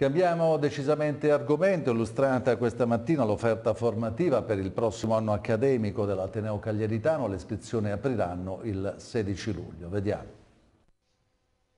Cambiamo decisamente argomento, illustrata questa mattina l'offerta formativa per il prossimo anno accademico dell'Ateneo Cagliaritano, le iscrizioni apriranno il 16 luglio. Vediamo.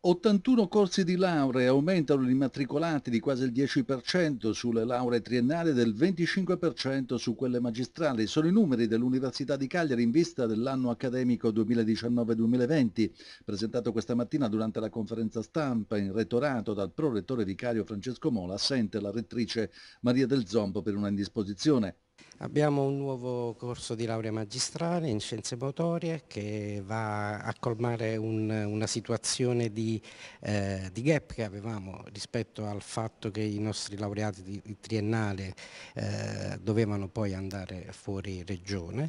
81 corsi di laurea aumentano gli immatricolati di quasi il 10% sulle lauree triennali e del 25% su quelle magistrali. Sono i numeri dell'Università di Cagliari in vista dell'anno accademico 2019-2020, presentato questa mattina durante la conferenza stampa in rettorato dal prorettore vicario Francesco Mola, assente la rettrice Maria del Zompo per una indisposizione. Abbiamo un nuovo corso di laurea magistrale in scienze motorie che va a colmare un, una situazione di, eh, di, gap che avevamo rispetto al fatto che i nostri laureati di, di triennale eh, dovevano poi andare fuori regione.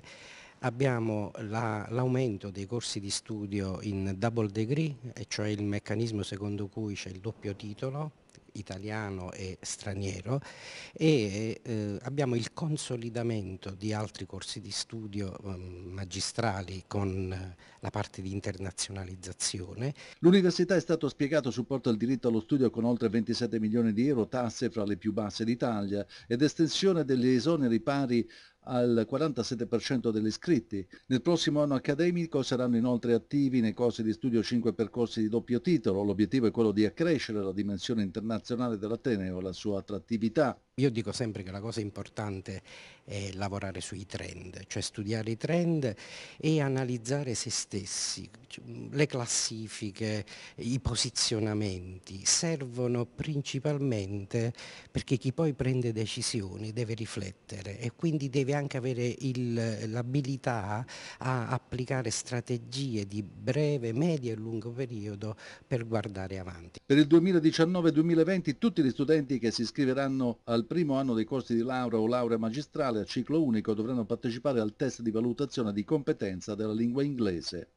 Abbiamo l'aumento la, dei corsi di studio in double degree, cioè il meccanismo secondo cui c'è il doppio titolo italiano e straniero e eh, abbiamo il consolidamento di altri corsi di studio eh, magistrali con eh, la parte di internazionalizzazione. L'università è stato spiegato supporto al diritto allo studio con oltre 27 milioni di euro, tasse fra le più basse d'Italia ed estensione degli esoneri pari al 47% degli iscritti. Nel prossimo anno accademico saranno inoltre attivi nei corsi di studio 5 percorsi di doppio titolo. L'obiettivo è quello di accrescere la dimensione internazionale dell'Ateneo e la sua attrattività io dico sempre che la cosa importante è lavorare sui trend, cioè studiare i trend e analizzare se stessi. Le classifiche, i posizionamenti servono principalmente perché chi poi prende decisioni deve riflettere e quindi deve anche avere l'abilità a applicare strategie di breve, medio e lungo periodo per guardare avanti. Per il 2019-2020 tutti gli studenti che si iscriveranno al primo anno dei corsi di laurea o laurea magistrale a ciclo unico dovranno partecipare al test di valutazione di competenza della lingua inglese.